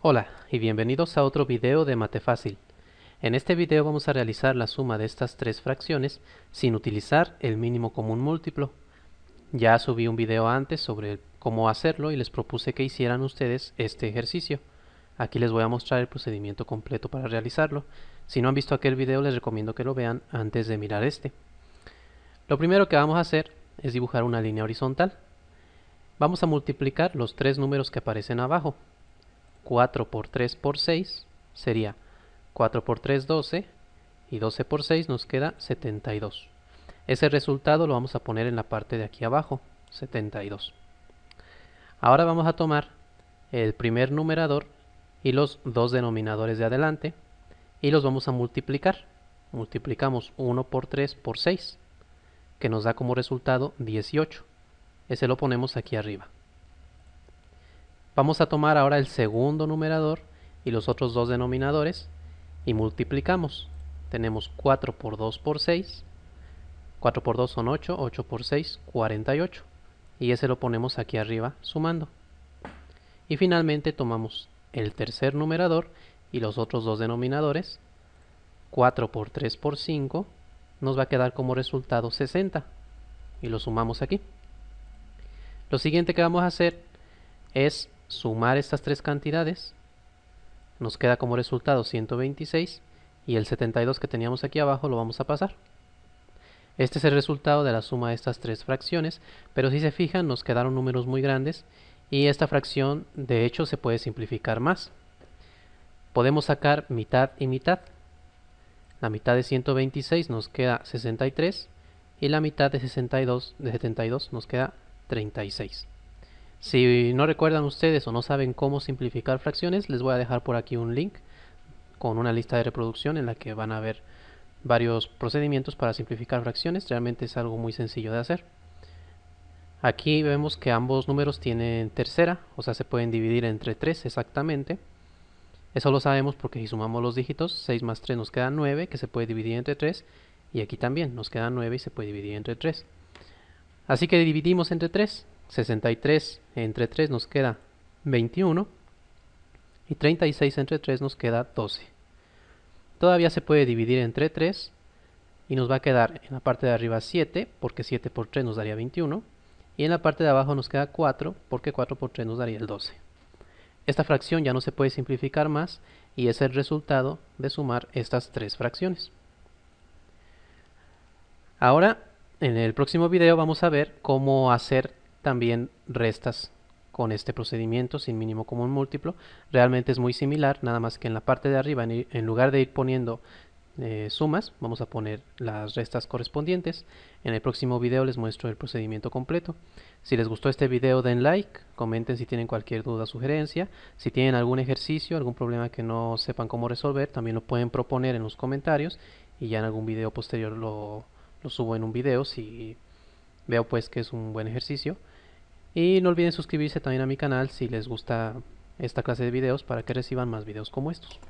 Hola y bienvenidos a otro video de Mate Fácil. En este video vamos a realizar la suma de estas tres fracciones sin utilizar el mínimo común múltiplo. Ya subí un video antes sobre cómo hacerlo y les propuse que hicieran ustedes este ejercicio. Aquí les voy a mostrar el procedimiento completo para realizarlo. Si no han visto aquel video les recomiendo que lo vean antes de mirar este. Lo primero que vamos a hacer es dibujar una línea horizontal. Vamos a multiplicar los tres números que aparecen abajo, 4 por 3 por 6 sería 4 por 3, 12, y 12 por 6 nos queda 72. Ese resultado lo vamos a poner en la parte de aquí abajo, 72. Ahora vamos a tomar el primer numerador y los dos denominadores de adelante y los vamos a multiplicar. Multiplicamos 1 por 3 por 6, que nos da como resultado 18. Ese lo ponemos aquí arriba. Vamos a tomar ahora el segundo numerador y los otros dos denominadores y multiplicamos. Tenemos 4 por 2 por 6. 4 por 2 son 8, 8 por 6, 48. Y ese lo ponemos aquí arriba sumando. Y finalmente tomamos el tercer numerador y los otros dos denominadores. 4 por 3 por 5 nos va a quedar como resultado 60. Y lo sumamos aquí. Lo siguiente que vamos a hacer es sumar estas tres cantidades, nos queda como resultado 126 y el 72 que teníamos aquí abajo lo vamos a pasar. Este es el resultado de la suma de estas tres fracciones, pero si se fijan nos quedaron números muy grandes y esta fracción de hecho se puede simplificar más. Podemos sacar mitad y mitad. La mitad de 126 nos queda 63 y la mitad de 62 de 72 nos queda 36. Si no recuerdan ustedes o no saben cómo simplificar fracciones, les voy a dejar por aquí un link con una lista de reproducción en la que van a ver varios procedimientos para simplificar fracciones. Realmente es algo muy sencillo de hacer. Aquí vemos que ambos números tienen tercera, o sea, se pueden dividir entre 3 exactamente. Eso lo sabemos porque si sumamos los dígitos, 6 más 3 nos queda 9, que se puede dividir entre 3. Y aquí también nos queda 9 y se puede dividir entre 3. Así que dividimos entre 3. 63 entre 3 nos queda 21 y 36 entre 3 nos queda 12. Todavía se puede dividir entre 3 y nos va a quedar en la parte de arriba 7 porque 7 por 3 nos daría 21 y en la parte de abajo nos queda 4 porque 4 por 3 nos daría el 12. Esta fracción ya no se puede simplificar más y es el resultado de sumar estas tres fracciones. Ahora, en el próximo video vamos a ver cómo hacer también restas con este procedimiento sin mínimo común múltiplo. Realmente es muy similar, nada más que en la parte de arriba, en, lugar de ir poniendo eh, sumas, vamos a poner las restas correspondientes. En el próximo video les muestro el procedimiento completo. Si les gustó este video den like, comenten si tienen cualquier duda o sugerencia. Si tienen algún ejercicio, algún problema que no sepan cómo resolver, también lo pueden proponer en los comentarios y ya en algún video posterior lo, lo subo en un video si veo pues que es un buen ejercicio. Y no olviden suscribirse también a mi canal si les gusta esta clase de videos para que reciban más videos como estos.